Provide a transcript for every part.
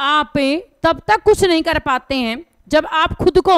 आप तब तक कुछ नहीं कर पाते हैं जब आप खुद को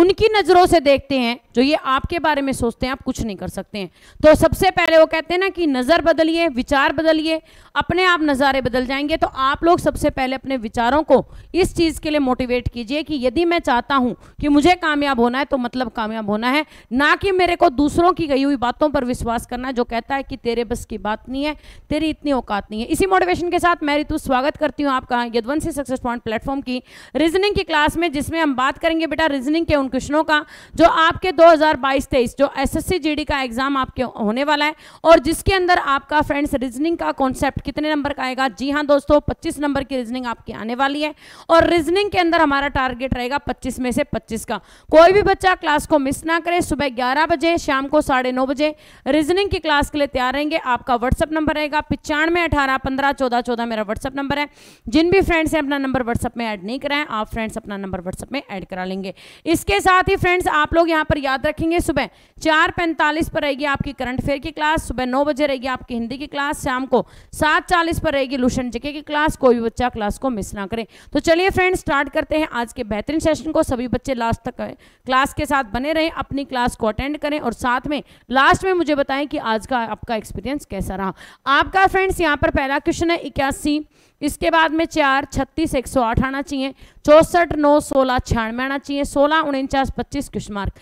उनकी नज़रों से देखते हैं तो ये आपके बारे में सोचते हैं आप कुछ नहीं कर सकते हैं तो सबसे पहले वो कहते हैं ना कि नज़र बदलिए विचार बदलिए अपने आप नज़ारे बदल जाएंगे तो आप लोग सबसे पहले अपने विचारों को इस चीज़ के लिए मोटिवेट कीजिए कि यदि मैं चाहता हूं कि मुझे कामयाब होना है तो मतलब कामयाब होना है ना कि मेरे को दूसरों की गई हुई बातों पर विश्वास करना जो कहता है कि तेरे बस की बात नहीं है तेरी इतनी औकात नहीं है इसी मोटिवेशन के साथ मैं ऋतु स्वागत करती हूँ आपका यदवंशी सक्सेस पॉइंट प्लेटफॉर्म की रीजनिंग की क्लास में जिसमें हम बात करेंगे बेटा रीजनिंग के उन क्वेश्चनों का जो आपके दो 2022-23 जो एसएससी जीडी का एग्जाम आपके होने वाला है और जिसके अंदर आपका फ्रेंड्स रीजनिंग का कॉन्सेप्ट कितने नंबर का आएगा जी हाँ दोस्तों 25 नंबर की रीजनिंग आपकी आने वाली है और रीजनिंग के अंदर हमारा टारगेट रहेगा 25 में से 25 का कोई भी बच्चा क्लास को मिस ना करे सुबह ग्यारह बजे शाम को साढ़े बजे रीजनिंग की क्लास के लिए तैयार रहेंगे आपका व्हाट्सअप नंबर रहेगा पिचानवे अठारह पंद्रह चौदह चौदह मेरा व्हाट्सअप नंबर है जिन भी फ्रेंड्स ने अपना नंबर व्हाट्सअप में एड नहीं कराएं आप फ्रेंड्स अपना नंबर व्हाट्सअप में एड करा लेंगे इसके साथ ही फ्रेंड्स आप लोग यहाँ पर याद रखेंगे सुबह चार पैंतालीस पर रहेगी आपकी करंट अफेयर की क्लास सुबह नौ बजे रहेगी आपकी हिंदी की क्लास शाम को सात चालीस पर रहेगी लूशन जेके की क्लास कोई भी बच्चा क्लास को मिस ना करे तो चलिए फ्रेंड स्टार्ट करते हैं आज के बेहतरीन सेशन को सभी बच्चे लास्ट तक क्लास के साथ बने रहें अपनी क्लास को अटेंड करें और साथ में लास्ट में मुझे बताएं कि आज का आपका एक्सपीरियंस कैसा रहा आपका फ्रेंड्स यहाँ पर पहला क्वेश्चन है इक्यासी इसके बाद में चार छत्तीस एक सौ आठ आना चाहिए चौसठ नौ सोलह छियानवे आना चाहिए सोलह उनचास पच्चीस क्वेश्चन मार्क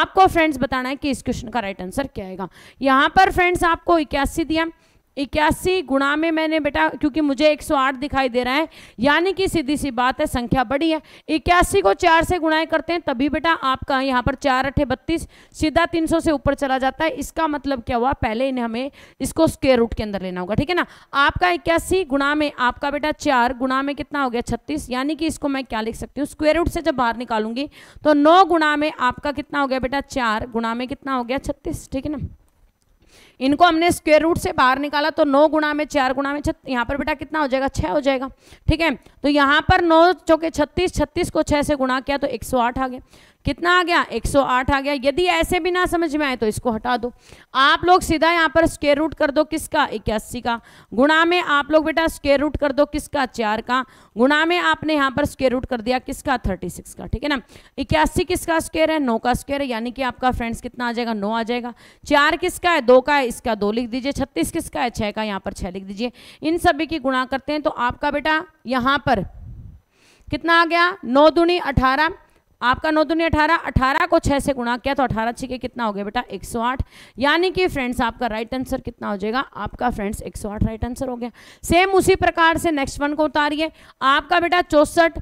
आपको फ्रेंड्स बताना है कि इस क्वेश्चन का राइट आंसर क्या आएगा यहाँ पर फ्रेंड्स आपको इक्यासी दिया इक्यासी गुणा में मैंने बेटा क्योंकि मुझे 108 दिखाई दे रहा है यानी कि सीधी सी बात है संख्या बड़ी है इक्यासी को चार से गुणाएं करते हैं तभी बेटा आपका यहाँ पर चार अठे बत्तीस सीधा 300 से ऊपर चला जाता है इसका मतलब क्या हुआ पहले इन्हें हमें इसको स्केयर रूट के अंदर लेना होगा ठीक है ना आपका इक्यासी गुणा में आपका बेटा चार गुणा में कितना हो गया छत्तीस यानी कि इसको मैं क्या लिख सकती हूँ स्क्वेयर रूट से जब बाहर निकालूंगी तो नौ गुणा में आपका कितना हो गया बेटा चार गुणा में कितना हो गया छत्तीस ठीक है ना इनको हमने स्क्वेयर रूट से बाहर निकाला तो नौ गुणा में चार गुणा में छत्तीस यहाँ पर बेटा कितना हो जाएगा छः हो जाएगा ठीक है तो यहाँ पर नौ चौके छत्तीस छत्तीस को छः से गुणा किया तो एक सौ आठ आ गया कितना आ गया 108 आ गया यदि ऐसे भी ना समझ में आए तो इसको हटा दो आप लोग सीधा यहाँ पर स्केयर रूट कर दो किसका इक्यासी का गुणा में आप लोग बेटा स्केयर रूट कर दो किसका चार का गुणा में आपने यहाँ पर स्केयर रूट कर दिया किसका 36 का ठीक है ना इक्यासी किसका स्केयर है नौ का स्केयर है यानी कि आपका फ्रेंड्स कितना आ जाएगा नौ आ जाएगा चार किसका है दो का है इसका दो लिख दीजिए छत्तीस किसका है छः का यहाँ पर छः लिख दीजिए इन सभी की गुणा करते हैं तो आपका बेटा यहाँ पर कितना आ गया नौ दुनी अठारह आपका नौ दुनिया अठारह अठारह को छः से गुणा किया तो अठारह छिके कितना हो गया बेटा एक सौ आठ यानी कि फ्रेंड्स आपका राइट आंसर कितना हो जाएगा आपका फ्रेंड्स एक सौ आठ राइट आंसर हो गया सेम उसी प्रकार से नेक्स्ट वन को उतारिए आपका बेटा चौसठ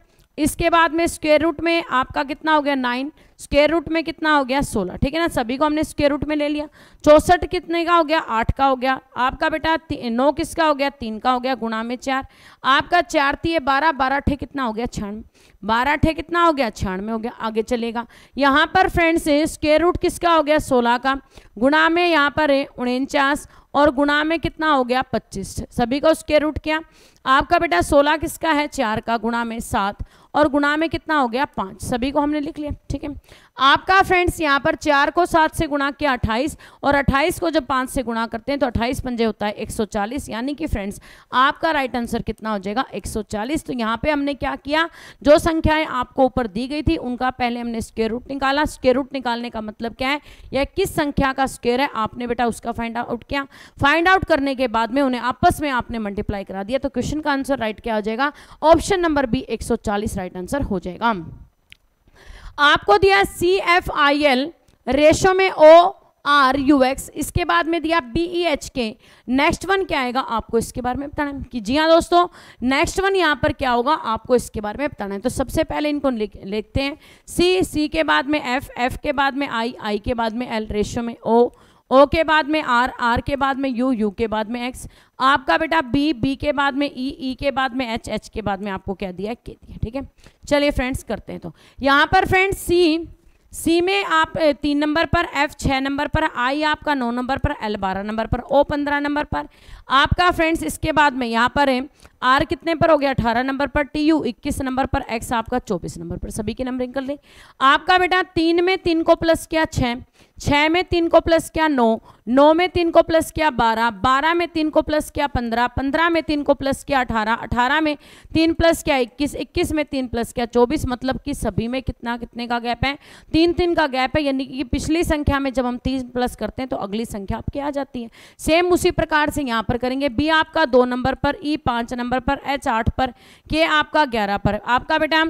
इसके बाद में स्क्वेयर रूट में आपका कितना हो गया नाइन स्केयर रूट में कितना हो गया सोलह ठीक है ना सभी को हमने स्केयर रूट में ले लिया चौसठ कितने का हो गया आठ का हो गया आपका बेटा नौ किसका हो गया तीन का हो गया गुणा में चार आपका चार तीय बारह बारह ठे कितना हो गया क्षण बारह ठे कितना हो गया में हो गया आगे चलेगा यहाँ पर फ्रेंड्स स्केयर रूट किसका हो गया सोलह का गुणा में यहाँ पर है उनचास और गुणा में कितना हो गया पच्चीस सभी का स्केयर रूट क्या आपका बेटा सोलह किसका है चार का गुणा में सात और गुणा में कितना हो गया पाँच सभी को हमने लिख लिया ठीक है आपका फ्रेंड्स यहाँ पर चार को सात से गुणा किया अट्ठाईस और अट्ठाईस को जब पाँच से गुणा करते हैं तो अट्ठाईस पंजे होता है एक सौ चालीस यानी कि फ्रेंड्स आपका राइट आंसर कितना हो जाएगा एक सौ चालीस तो यहाँ पे हमने क्या किया जो संख्याएं आपको ऊपर दी गई थी उनका पहले हमने स्केयर रूट निकाला स्केयर रूट निकालने का मतलब क्या है या किस संख्या का स्केयर है आपने बेटा उसका फाइंड आउट किया फाइंड आउट करने के बाद में उन्हें आपस में आपने मल्टीप्लाई करा दिया तो क्वेश्चन का आंसर राइट क्या हो जाएगा ऑप्शन नंबर बी एक राइट आंसर हो जाएगा आपको दिया C F I L ratio में ओ आर यू एक्स इसके बाद में दिया B E H K next one क्या आएगा आपको इसके बारे में बताना है कि जी हाँ दोस्तों नेक्स्ट वन यहाँ पर क्या होगा आपको इसके बारे में बताना है तो सबसे पहले इनको लिखते हैं सी सी के बाद में एफ एफ के बाद में आई आई के बाद में एल रेशो में ओ ओ के बाद में आर आर के बाद में यू यू के बाद में एक्स आपका बेटा बी बी के बाद में ई e, ई e के बाद में एच एच के बाद में आपको क्या दिया के दिया ठीक है चलिए फ्रेंड्स करते हैं तो यहाँ पर फ्रेंड्स सी सी में आप तीन नंबर पर एफ छः नंबर पर आई आपका नौ नंबर पर एल बारह नंबर पर ओ पंद्रह नंबर पर आपका फ्रेंड्स इसके बाद में यहाँ पर है आर कितने पर हो गया अठारह नंबर पर टी यू इक्कीस नंबर पर एक्स आपका चौबीस नंबर पर सभी की नंबरिंग कर ले आपका बेटा तीन में तीन को प्लस किया छः छः में तीन को प्लस किया नौ नौ में तीन को प्लस किया बारह बारह में तीन को प्लस किया पंद्रह पंद्रह में तीन को प्लस किया अठारह अठारह में तीन प्लस किया इक्कीस इक्कीस में तीन प्लस किया चौबीस मतलब कि सभी में कितना कितने का गैप है तीन तीन का गैप है यानी कि पिछली संख्या में जब हम तीन प्लस करते हैं तो अगली संख्या आपकी आ जाती है सेम उसी प्रकार से यहाँ पर पर करेंगे बी आपका दो नंबर पर ई पांच नंबर पर एच आठ पर के आपका ग्यारह पर आपका बेटा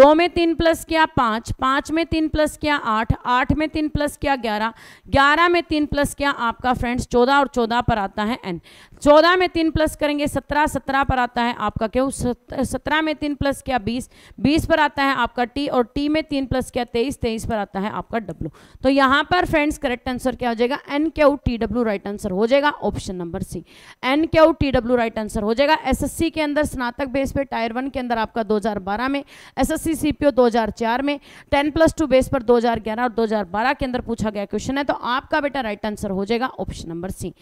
दो में तीन प्लस किया पांच पांच में तीन प्लस किया आठ आठ में तीन प्लस किया ग्यारह ग्यारह में तीन प्लस किया आपका फ्रेंड्स चौदह और चौदह पर आता है एन चौदह में तीन प्लस करेंगे सत्रह सत्रह पर आता है आपका क्यों सत्रह में तीन प्लस क्या बीस बीस पर आता है आपका टी और टी में तीन प्लस क्या तेईस तेईस पर आता है आपका डब्ल्यू तो यहां पर फ्रेंड्स करेक्ट आंसर क्या हो जाएगा N Q T W right answer हो जाएगा option number C N Q T W right answer हो जाएगा एस के अंदर स्नातक बेस पर टायर वन के अंदर आपका दो में एस एस सी में टेन प्लस टू बेस पर दो और दो के अंदर पूछा गया क्वेश्चन है तो आपका बेटा राइट आंसर हो जाएगा option number C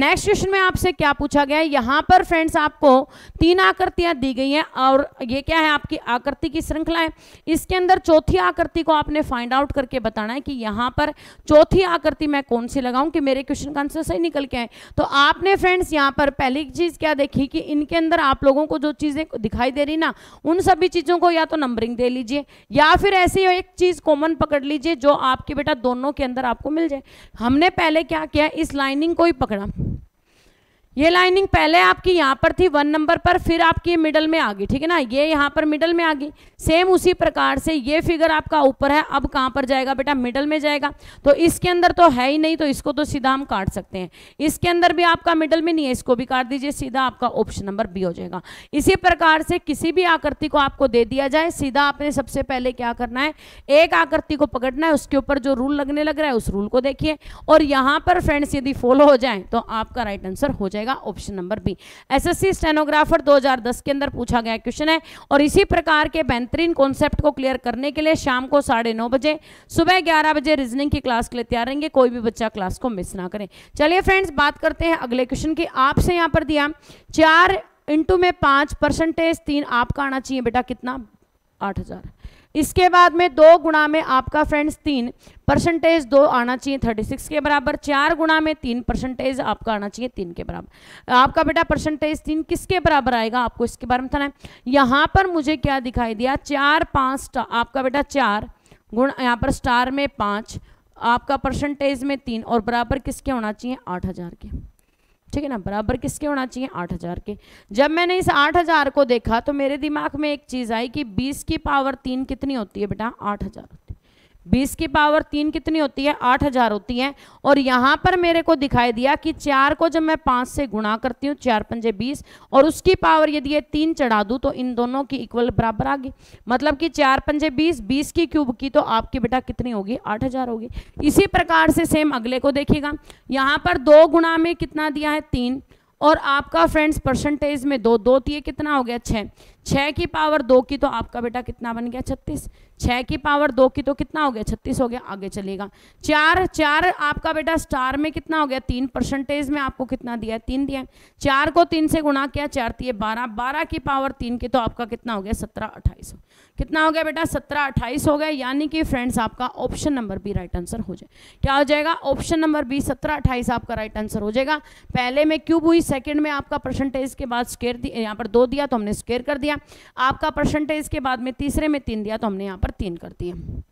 next question में आपसे क्या पूछा गया है यहाँ पर फ्रेंड्स आपको तीन आकृतियां दी गई हैं और ये क्या है आपकी आकृति की श्रृंखला है इसके अंदर चौथी आकृति को आपने फाइंड आउट करके बताना है कि यहाँ पर चौथी आकृति मैं कौन सी लगाऊं कि मेरे क्वेश्चन का आंसर सही निकल के आए तो आपने फ्रेंड्स यहाँ पर पहली चीज़ क्या देखी कि इनके अंदर आप लोगों को जो चीज़ें दिखाई दे रही ना उन सभी चीज़ों को या तो नंबरिंग दे लीजिए या फिर ऐसी एक चीज़ कॉमन पकड़ लीजिए जो आपके बेटा दोनों के अंदर आपको मिल जाए हमने पहले क्या किया इस लाइनिंग को ही पकड़ा ये लाइनिंग पहले आपकी यहाँ पर थी वन नंबर पर फिर आपकी ये मिडल में आ गई ठीक है ना ये यहाँ पर मिडल में आ गई सेम उसी प्रकार से ये फिगर आपका ऊपर है अब कहाँ पर जाएगा बेटा मिडल में जाएगा तो इसके अंदर तो है ही नहीं तो इसको तो सीधा हम काट सकते हैं इसके अंदर भी आपका मिडल में नहीं है इसको भी काट दीजिए सीधा आपका ऑप्शन नंबर बी हो जाएगा इसी प्रकार से किसी भी आकृति को आपको दे दिया जाए सीधा आपने सबसे पहले क्या करना है एक आकृति को पकड़ना है उसके ऊपर जो रूल लगने लग रहा है उस रूल को देखिए और यहाँ पर फ्रेंड्स यदि फॉलो हो जाए तो आपका राइट आंसर हो जाएगा जाएगा option number B SSC stenographer 2010 के अंदर पूछा गया क्वेश्चन है और इसी प्रकार के बेहतरीन कॉन्सेप्ट को क्लियर करने के लिए शाम को साढ़े नौ बजे सुबह ग्यारह बजे रीजनिंग की क्लास के लिए तैयार रहेंगे कोई भी बच्चा क्लास को मिस ना करें चलिए फ्रेंड्स बात करते हैं अगले क्वेश्चन की आपसे यहाँ पर दिया चार इंटू में पाँच परसेंटेज तीन आपका आना चाहिए बेटा कितना आठ हज़ार इसके बाद में दो गुणा में आपका फ्रेंड्स तीन परसेंटेज दो आना चाहिए थर्टी सिक्स के बराबर चार गुणा में तीन परसेंटेज आपका आना चाहिए तीन के बराबर आपका बेटा परसेंटेज तीन किसके बराबर आएगा आपको इसके बारे में बताना है यहाँ पर मुझे क्या दिखाई दिया चार पाँच आपका बेटा चार गुण यहाँ पर स्टार में पाँच आपका परसेंटेज में तीन और बराबर किसके होना चाहिए आठ हज़ार के ठीक है ना बराबर किसके होना चाहिए आठ हज़ार के जब मैंने इस आठ हज़ार को देखा तो मेरे दिमाग में एक चीज़ आई कि बीस की पावर तीन कितनी होती है बेटा आठ हज़ार बीस की पावर तीन कितनी होती है आठ हजार होती है और यहाँ पर मेरे को दिखाई दिया कि चार को जब मैं पाँच से गुणा करती हूँ चार पंजे बीस और उसकी पावर यदि ये तीन चढ़ा दूँ तो इन दोनों की इक्वल बराबर आ गई मतलब कि चार पंजे बीस बीस की क्यूब की तो आपकी बेटा कितनी होगी आठ हजार होगी इसी प्रकार से सेम अगले को देखिएगा यहाँ पर दो गुणा में कितना दिया है तीन और आपका फ्रेंड्स परसेंटेज में दो दो दिए कितना हो गया छः छः की पावर दो की तो आपका बेटा कितना बन गया छत्तीस छः की पावर दो की तो कितना हो गया छत्तीस हो गया आगे चलेगा चार चार आपका बेटा स्टार में कितना हो गया तीन परसेंटेज में आपको कितना दिया है तीन दिया है चार को तीन से गुणा किया चार तीय तो बारह बारह की पावर तीन की तो आपका कितना हो गया सत्रह अट्ठाईस कितना हो गया बेटा सत्रह अट्ठाईस हो गया यानी कि फ्रेंड्स आपका option number B right answer हो जाए क्या हो जाएगा ऑप्शन नंबर बी सत्रह अट्ठाईस आपका राइट आंसर हो जाएगा पहले में क्यूब हुई सेकेंड में आपका परसेंटेज के बाद स्केयर यहाँ पर दो दिया तो हमने स्केयर कर दिया आपका परसेंटेज के बाद में तीसरे में तीन दिया तो हमने यहाँ पर तीन करती है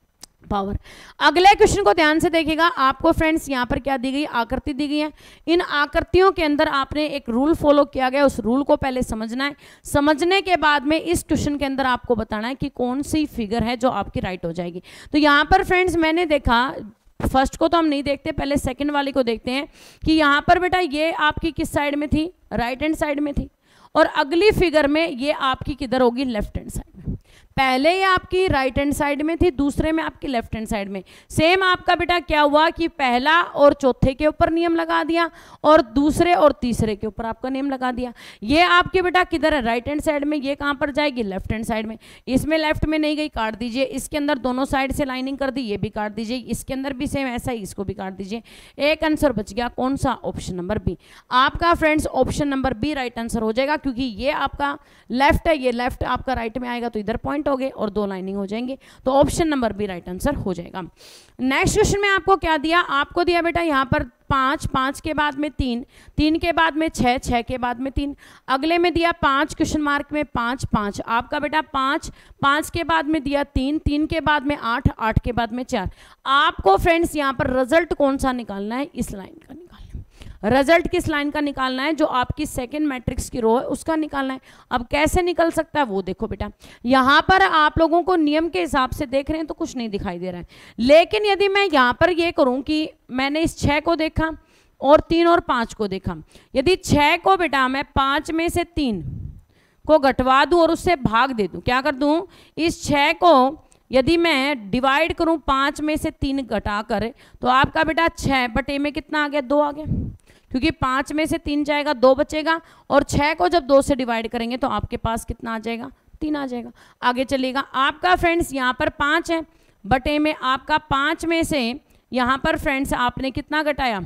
पावर अगले क्वेश्चन को ध्यान से देखिएगा आपको फ्रेंड्स यहाँ पर क्या दी गई आकृति दी गई है इन आकृतियों के अंदर आपने एक रूल फॉलो किया गया उस रूल को पहले समझना है समझने के बाद में इस क्वेश्चन के अंदर आपको बताना है कि कौन सी फिगर है जो आपकी राइट हो जाएगी तो यहाँ पर फ्रेंड्स मैंने देखा फर्स्ट को तो हम नहीं देखते पहले सेकेंड वाले को देखते हैं कि यहाँ पर बेटा ये आपकी किस साइड में थी राइट हैंड साइड में थी और अगली फिगर में ये आपकी किधर होगी लेफ्ट हैंड साइड पहले ये आपकी राइट हैंड साइड में थी दूसरे में आपकी लेफ्ट हैंड साइड में सेम आपका बेटा क्या हुआ कि पहला और चौथे के ऊपर नियम लगा दिया और दूसरे और तीसरे के ऊपर आपका नियम लगा दिया ये आपके बेटा किधर है राइट हैंड साइड में ये कहाँ पर जाएगी लेफ्ट हैंड साइड में इसमें लेफ्ट में नहीं गई काट दीजिए इसके अंदर दोनों साइड से लाइनिंग कर दी ये भी काट दीजिए इसके अंदर भी सेम ऐसा ही इसको भी काट दीजिए एक आंसर बच गया कौन सा ऑप्शन नंबर बी आपका friends option number B right answer हो जाएगा क्योंकि ये आपका लेफ्ट है ये लेफ्ट आपका राइट में आएगा तो इधर पॉइंट पॉइंट हो गए और दो लाइनिंग हो जाएंगे तो option number B right answer हो जाएगा नेक्स्ट क्वेश्चन में आपको क्या दिया आपको दिया बेटा यहाँ पर पाँच पाँच के बाद में तीन तीन के बाद में छः छः के बाद में तीन अगले में दिया पाँच क्वेश्चन मार्क में पाँच पाँच आपका बेटा पाँच पाँच के बाद में दिया तीन तीन के बाद में आठ आठ के बाद में चार आपको फ्रेंड्स यहाँ पर रिजल्ट कौन सा निकालना है इस लाइन का निकालना रिजल्ट किस लाइन का निकालना है जो आपकी सेकेंड मैट्रिक्स की रो है उसका निकालना है अब कैसे निकल सकता है वो देखो बेटा यहाँ पर आप लोगों को नियम के हिसाब से देख रहे हैं तो कुछ नहीं दिखाई दे रहा है लेकिन यदि मैं यहाँ पर ये करूँ कि मैंने इस छः को देखा और तीन और पाँच को देखा यदि छः को बेटा मैं पाँच में से तीन को घटवा दूँ और उससे भाग दे दूँ क्या कर दूँ इस छः को यदि मैं डिवाइड करूं पाँच में से तीन घटाकर तो आपका बेटा छः बटे में कितना आ गया दो आ गया क्योंकि पाँच में से तीन जाएगा दो बचेगा और छः को जब दो से डिवाइड करेंगे तो आपके पास कितना आ जाएगा तीन आ जाएगा आगे चलेगा आपका फ्रेंड्स यहाँ पर पाँच है बटे में आपका पाँच में से यहाँ पर फ्रेंड्स आपने कितना घटाया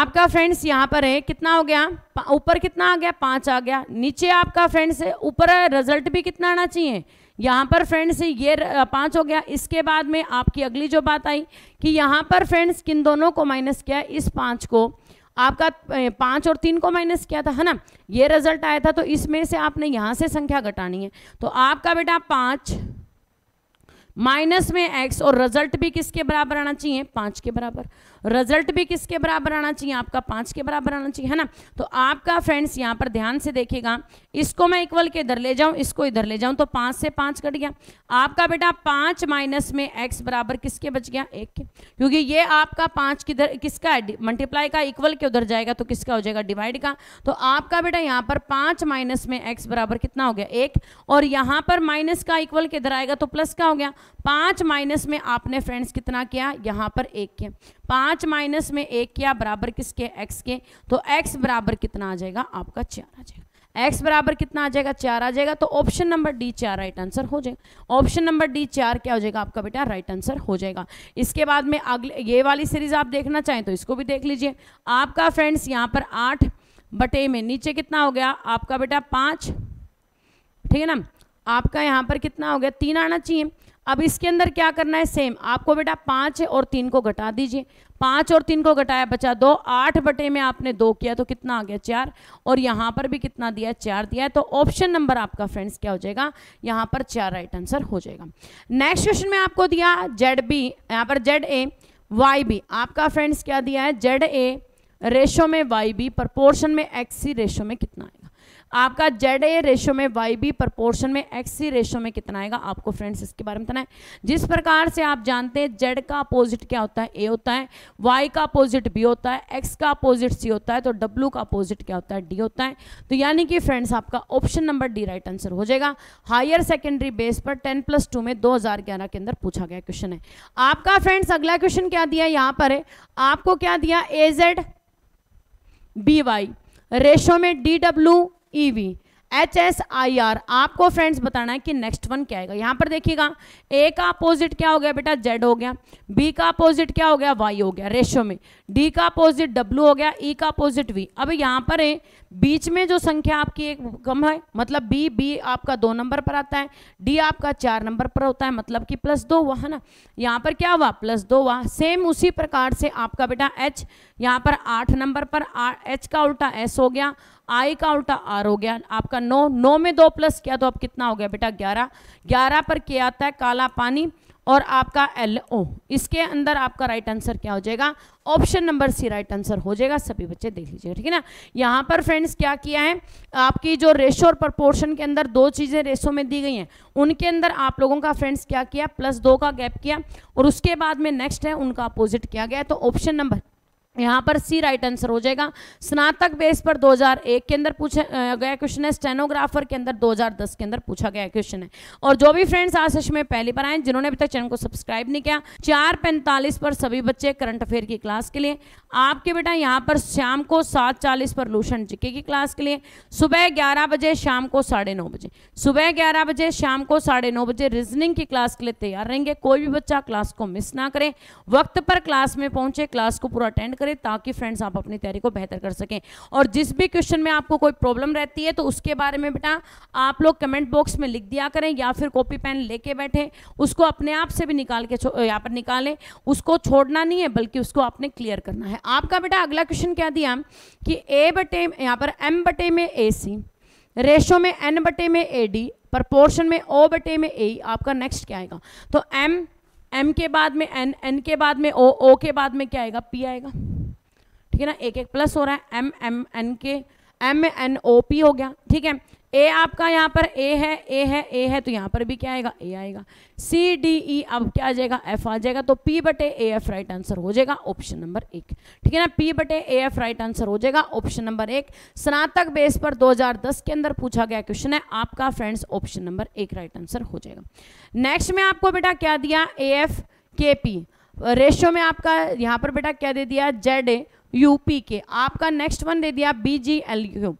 आपका फ्रेंड्स यहाँ पर है कितना हो गया ऊपर कितना आ गया पाँच आ गया नीचे आपका फ्रेंड्स है ऊपर रिजल्ट भी कितना आना चाहिए यहाँ पर फ्रेंड्स ये पाँच हो गया इसके बाद में आपकी अगली जो बात आई कि यहाँ पर फ्रेंड्स किन दोनों को माइनस किया इस पाँच को आपका पाँच और तीन को माइनस किया था है ना ये रिजल्ट आया था तो इसमें से आपने यहाँ से संख्या घटानी है तो आपका बेटा पाँच माइनस में एक्स और रिजल्ट भी किसके बराबर आना चाहिए पाँच के बराबर रिजल्ट भी किसके बराबर आना चाहिए आपका पाँच के बराबर आना चाहिए है ना तो आपका फ्रेंड्स यहाँ पर ध्यान से देखेगा इसको मैं इक्वल के इधर ले जाऊँ इसको इधर ले जाऊँ तो पाँच से पाँच कट गया आपका बेटा पाँच माइनस में एक्स बराबर किसके बच गया एक के क्योंकि ये आपका पाँच किधर किसका मल्टीप्लाई का इक्वल के उधर जाएगा तो किसका हो जाएगा डिवाइड का तो आपका बेटा यहाँ पर पाँच माइनस में एक्स बराबर कितना हो गया एक और यहाँ पर माइनस का इक्वल के इधर आएगा तो प्लस का हो गया पाँच माइनस में आपने फ्रेंड्स कितना किया यहाँ पर एक के पाँच पाँच माइनस में एक किया बराबर किसके एक्स के तो एक्स बराबर कितना आ जाएगा आपका चार आ जाएगा एक्स बराबर कितना आ जाएगा चार आ जाएगा तो ऑप्शन नंबर डी चार राइट आंसर हो जाएगा ऑप्शन नंबर डी चार क्या हो जाएगा आपका बेटा राइट आंसर हो जाएगा इसके बाद में अगले ये वाली सीरीज आप देखना चाहें तो इसको भी देख लीजिए आपका फ्रेंड्स यहाँ पर आठ बटे में नीचे कितना हो गया आपका बेटा पाँच ठीक है ना आपका यहाँ पर कितना हो गया तीन आना चाहिए अब इसके अंदर क्या करना है सेम आपको बेटा पाँच और तीन को घटा दीजिए पाँच और तीन को घटाया बचा दो आठ बटे में आपने दो किया तो कितना आ गया चार और यहाँ पर भी कितना दिया चार दिया है तो ऑप्शन नंबर आपका फ्रेंड्स क्या हो जाएगा यहाँ पर चार राइट आंसर हो जाएगा नेक्स्ट क्वेश्चन में आपको दिया जेड बी यहाँ पर जेड ए वाई बी आपका फ्रेंड्स क्या दिया है जेड ए रेशो में वाई बी प्रपोर्शन में एक्स सी रेशो में कितना है आपका जेड ए रेशो में वाई बी प्रपोर्शन में एक्स सी रेशो में कितना आएगा आपको फ्रेंड्स इसके बारे में बताना है जिस प्रकार से आप जानते हैं जेड का अपोजिट क्या होता है ए होता है वाई का अपोजिट बी होता है एक्स का अपोजिट सी होता है तो डब्ल्यू का अपोजिट क्या होता है डी होता है तो यानी कि फ्रेंड्स आपका option number D right answer हो जाएगा हायर सेकेंडरी बेस पर टेन प्लस टू में दो के अंदर पूछा गया क्वेश्चन है आपका फ्रेंड्स अगला क्वेश्चन क्या दिया यहां पर है आपको क्या दिया A Z B Y ratio में D W EV H S I R आपको फ्रेंड्स बताना है कि नेक्स्ट वन क्या आएगा यहाँ पर देखिएगा ए का अपोजिट क्या हो गया बेटा जेड हो गया बी का अपोजिट क्या हो गया वाई हो गया रेशियो में डी का अपोजिट डब्ल्यू हो गया ई e का अपोजिट वी अब यहाँ पर है बीच में जो संख्या आपकी एक कम है मतलब बी बी आपका दो नंबर पर आता है डी आपका चार नंबर पर होता है मतलब कि प्लस दो हुआ है ना यहाँ पर क्या हुआ प्लस दो हुआ सेम उसी प्रकार से आपका बेटा एच यहाँ पर आठ नंबर पर एच का उल्टा एस हो गया आई का उल्टा आर हो गया आपका नौ नौ में दो प्लस किया तो आप कितना हो गया बेटा ग्यारह ग्यारह पर क्या आता है काला पानी और आपका एल ओ इसके अंदर आपका राइट आंसर क्या हो जाएगा option number C right answer हो जाएगा सभी बच्चे देख लीजिएगा ठीक है ना यहाँ पर फ्रेंड्स क्या किया है आपकी जो रेशो और प्रपोर्शन के अंदर दो चीज़ें रेशो में दी गई हैं उनके अंदर आप लोगों का फ्रेंड्स क्या किया प्लस दो का गैप किया और उसके बाद में नेक्स्ट है उनका अपोजिट किया गया तो ऑप्शन नंबर यहाँ पर सी राइट आंसर हो जाएगा स्नातक बेस पर 2001 के अंदर पूछा गया क्वेश्चन है स्टेनोग्राफर के अंदर 2010 के अंदर पूछा गया क्वेश्चन है और जो भी फ्रेंड्स आज सेशन में पहली बार आए जिन्होंने अभी तक चैनल को सब्सक्राइब नहीं किया चार पैंतालीस पर सभी बच्चे करंट अफेयर की क्लास के लिए आपके बेटा यहाँ पर शाम को सात चालीस पर लूषण जिके की क्लास के लिए सुबह ग्यारह बजे शाम को साढ़े नौ बजे सुबह ग्यारह बजे शाम को साढ़े नौ बजे रीजनिंग की क्लास के लिए तैयार रहेंगे कोई भी बच्चा क्लास को मिस ना करे वक्त पर क्लास में पहुंचे क्लास को पूरा अटेंड करें ताकि फ्रेंड्स आप अपनी तैयारी को बेहतर कर सकें और जिस भी क्वेश्चन में आपको कोई प्रॉब्लम रहती है तो उसके बारे में बेटा आप लोग कमेंट बॉक्स में लिख दिया करें या फिर कॉपी पेन लेके बैठें उसको अपने आप से भी निकाल के यहाँ पर निकालें उसको छोड़ना नहीं है बल्कि उसको आपने क्लियर करना है आपका बेटा अगला क्वेश्चन क्या दिया कि ए बटे यहाँ पर एम बटे में ए सी रेशो में एन बटे में ए डी प्रपोर्शन में ओ बटे में ए e, आपका नेक्स्ट क्या आएगा तो एम एम के बाद में एन एन के बाद में ओ ओ के बाद में क्या आएगा पी आएगा ठीक है ना एक एक प्लस हो रहा है एम एम एन के एम एन ओ पी हो गया ठीक है ए आपका यहाँ पर ए है ए है ए है तो यहाँ पर भी क्या आएगा ए आएगा सी डी ई अब क्या आ जाएगा एफ आ जाएगा तो पी बटे ए एफ राइट आंसर हो जाएगा ऑप्शन नंबर एक ठीक है ना पी बटे ए एफ राइट आंसर हो जाएगा ऑप्शन नंबर एक स्नातक बेस पर 2010 के अंदर पूछा गया क्वेश्चन है आपका फ्रेंड्स ऑप्शन नंबर एक राइट आंसर हो जाएगा नेक्स्ट में आपको बेटा क्या दिया A F K P ratio में आपका यहाँ पर बेटा क्या दे दिया जेड ए यूपी के आपका नेक्स्ट वन दे दिया बी जी एल यू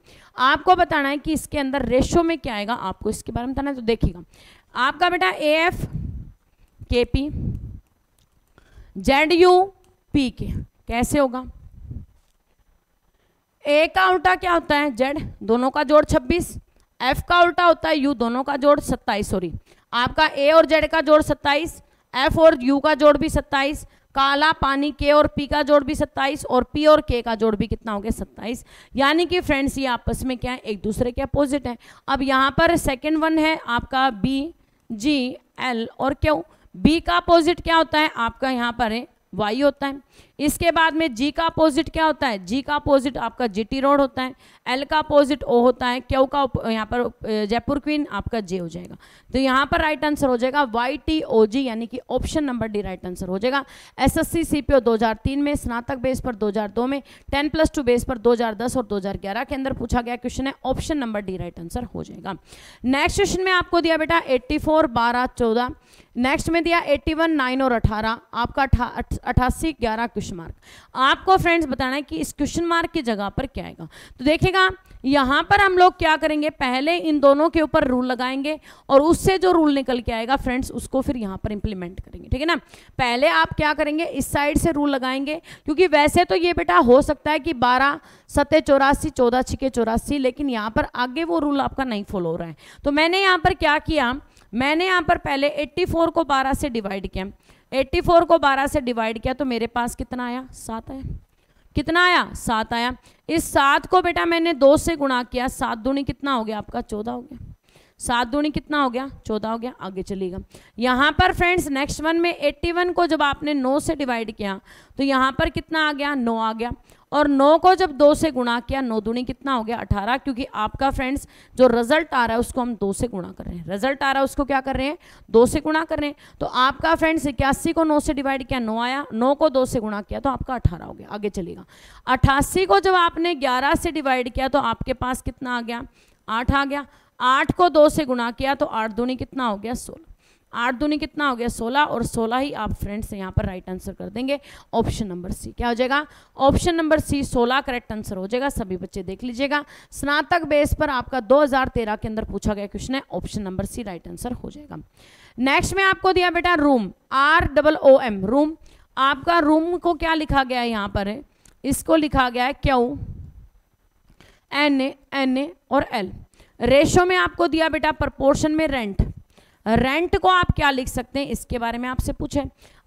आपको बताना है कि इसके अंदर रेशो में क्या आएगा आपको इसके बारे में बताना है तो देखिएगा आपका बेटा A F K P Z U P के कैसे होगा ए का उल्टा क्या होता है जेड दोनों का जोड़ 26 एफ का उल्टा होता है यू दोनों का जोड़ 27 सॉरी आपका ए और जेड का जोड़ 27 एफ और यू का जोड़ भी सत्ताईस काला पानी के और पी का जोड़ भी सत्ताईस और पी और के का जोड़ भी कितना हो गया सत्ताईस यानी कि फ्रेंड्स ये आपस में क्या है एक दूसरे के अपोजिट है अब यहाँ पर सेकेंड वन है आपका बी जी एल और क्यों बी का अपोजिट क्या होता है आपका यहाँ पर है वाई होता है इसके बाद में जी का अपोजिट क्या होता है जी का अपोजिट आपका जीटी रोड होता है एल का अपोजिट ओ होता है क्यू का यहाँ पर जयपुर क्वीन आपका जे हो जाएगा तो यहाँ पर राइट आंसर हो जाएगा वाई टी ओ जी यानी कि option number D right answer हो जाएगा एस एस सी सी पी ओ दो हजार तीन में स्नातक बेस पर दो हजार दो में टेन प्लस टू बेस पर दो हजार दस और दो हजार ग्यारह के अंदर पूछा गया क्वेश्चन है option number D right answer हो जाएगा नेक्स्ट क्वेश्चन में आपको दिया बेटा एट्टी फोर बारह चौदह नेक्स्ट में दिया एट्टी वन नाइन और अठारह आपका अठासी ग्यारह क्वेश्चन क्वेश्चन मार्क आपको फ्रेंड्स बताना है कि इस क्वेश्चन मार्क की जगह पर क्या आएगा तो देखिएगा यहाँ पर हम लोग क्या करेंगे पहले इन दोनों के ऊपर रूल लगाएंगे और उससे जो रूल निकल के आएगा फ्रेंड्स उसको फिर यहाँ पर इंप्लीमेंट करेंगे ठीक है ना पहले आप क्या करेंगे इस साइड से रूल लगाएंगे क्योंकि वैसे तो ये बेटा हो सकता है कि बारह सत्य चौरासी चौदह छिके चौरासी लेकिन यहाँ पर आगे वो रूल आपका नहीं फॉलो हो रहा है तो मैंने यहाँ पर क्या किया मैंने यहाँ पर पहले 84 को 12 से डिवाइड किया 84 को 12 से डिवाइड किया तो मेरे पास कितना आया सात आया कितना आया सात आया इस सात को बेटा मैंने दो से गुणा किया सात दूनी कितना हो गया आपका चौदह हो गया सात दूनी कितना हो गया चौदह हो गया आगे चलिएगा यहाँ पर फ्रेंड्स नेक्स्ट वन में एट्टी वन को जब आपने नौ से डिवाइड किया तो यहाँ पर कितना आ गया नौ आ गया और नौ को जब दो से गुणा किया नौ दुनी कितना हो गया अठारह क्योंकि आपका फ्रेंड्स जो रिजल्ट आ रहा है उसको हम दो से गुणा कर रहे हैं रिजल्ट आ रहा है उसको क्या कर रहे हैं दो से गुणा कर रहे हैं तो आपका फ्रेंड्स इक्यासी को नौ से डिवाइड किया नौ आया नौ को दो से गुणा किया तो आपका अठारह हो गया आगे चलेगा अट्ठासी को जब आपने ग्यारह से डिवाइड किया तो आपके पास कितना आ गया आठ आ गया आठ को दो से गुणा किया तो आठ दुनी कितना हो गया सोलह आठ दूनी कितना हो गया सोलह और सोलह ही आप फ्रेंड्स यहाँ पर राइट आंसर कर देंगे ऑप्शन नंबर सी क्या हो जाएगा ऑप्शन नंबर सी सोलह करेक्ट आंसर हो जाएगा सभी बच्चे देख लीजिएगा स्नातक बेस पर आपका 2013 के अंदर पूछा गया क्वेश्चन है option number C right answer हो जाएगा नेक्स्ट में आपको दिया बेटा room R double O M room आपका रूम को क्या लिखा गया है यहाँ पर है इसको लिखा गया है क्यू एन एन ए और एल रेशो में आपको दिया बेटा प्रपोर्शन में रेंट रेंट को आप क्या लिख सकते हैं इसके बारे में आपसे पूछे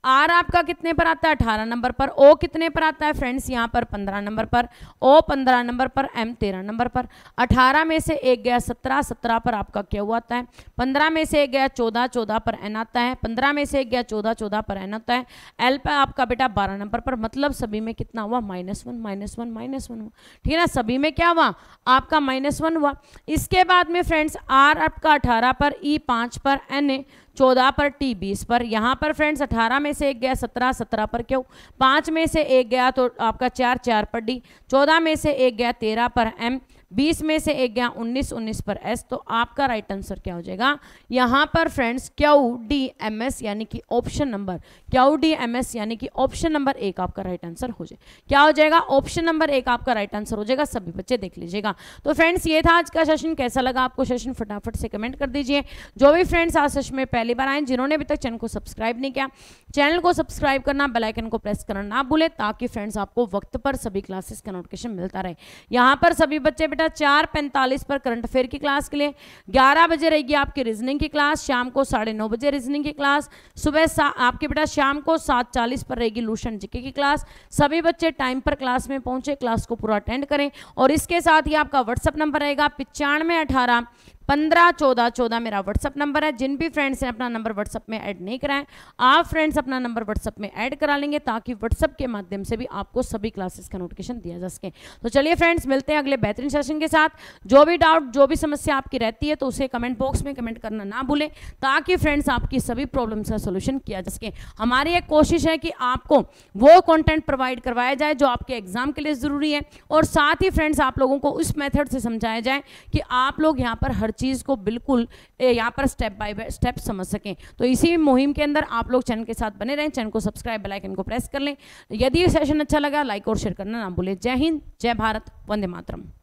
आर आपका कितने पर आता है अठारह नंबर पर ओ कितने पर आता है फ्रेंड्स यहाँ पर पंद्रह नंबर पर ओ पंद्रह नंबर पर एम तेरह नंबर पर अठारह में से एक गया सत्रह सत्रह पर आपका क्या हुआ आता है पंद्रह में से एक गया चौदह चौदह पर एन आता है पंद्रह में से एक गया चौदह चौदह पर एन आता है एल पर आपका बेटा बारह नंबर पर मतलब सभी में कितना हुआ minus one minus one minus one हुआ ठीक है ना सभी में क्या हुआ आपका माइनस वन हुआ इसके बाद में फ्रेंड्स आर आपका अठारह पर ई पाँच पर एन ए चौदह पर टी बीस पर यहाँ पर फ्रेंड्स अठारह में से एक गया सत्रह सत्रह पर क्यों पाँच में से एक गया तो आपका चार चार पर डी चौदह में से एक गया तेरह पर एम बीस में से एक गया उन्नीस उन्नीस पर एस तो आपका राइट आंसर क्या हो जाएगा यहां पर friends Q D M S यानी कि option number Q D M S यानी कि ऑप्शन नंबर एक आपका राइट आंसर हो जाए क्या हो जाएगा ऑप्शन नंबर एक आपका राइट आंसर हो जाएगा सभी बच्चे देख लीजिएगा तो फ्रेंड्स ये था आज का सेशन कैसा लगा आपको सेशन फटाफट से कमेंट कर दीजिए जो भी फ्रेंड्स आज सेशन में पहली बार आए जिन्होंने अभी तक चैनल को सब्सक्राइब नहीं किया चैनल को सब्सक्राइब करना बेलाइकन को प्रेस करना ना भूले ताकि फ्रेंड्स आपको वक्त पर सभी क्लासेस का नोटिफिकेशन मिलता रहे यहाँ पर सभी बच्चे बेटा चार पैंतालीस पर करंट अफेयर की क्लास के लिए ग्यारह बजे रहेगी आपकी रीजनिंग की क्लास शाम को साढ़े नौ बजे रीजनिंग की क्लास सुबह आपके बेटा शाम को सात चालीस पर रहेगी लूशन जीके की क्लास सभी बच्चे टाइम पर क्लास में पहुंचे क्लास को पूरा अटेंड करें और इसके साथ ही आपका व्हाट्सअप नंबर रहेगा पिचानवे अठारह पंद्रह चौदह चौदह मेरा व्हाट्सअप नंबर है जिन भी फ्रेंड्स ने अपना नंबर व्हाट्सअप में ऐड नहीं कराएं आप फ्रेंड्स अपना नंबर व्हाट्सअप में ऐड करा लेंगे ताकि व्हाट्सअप के माध्यम से भी आपको सभी क्लासेस का नोटिफिकेशन दिया जा सके तो चलिए फ्रेंड्स मिलते हैं अगले बेहतरीन सेशन के साथ जो भी डाउट जो भी समस्या आपकी रहती है तो उसे कमेंट बॉक्स में कमेंट करना ना भूलें ताकि फ्रेंड्स आपकी सभी प्रॉब्लम्स का सोल्यूशन किया जा सके हमारी एक कोशिश है कि आपको वो कॉन्टेंट प्रोवाइड करवाया जाए जो आपके एग्जाम के लिए ज़रूरी है और साथ ही फ्रेंड्स आप लोगों को उस मेथड से समझाया जाए कि आप लोग यहाँ पर हर चीज़ को बिल्कुल यहाँ पर स्टेप बाय स्टेप समझ सकें तो इसी मुहिम के अंदर आप लोग चैनल के साथ बने रहें चैनल को सब्सक्राइब बेलाइकन को प्रेस कर लें यदि सेशन अच्छा लगा लाइक और शेयर करना ना भूलें जय हिंद जय भारत वंदे मातरम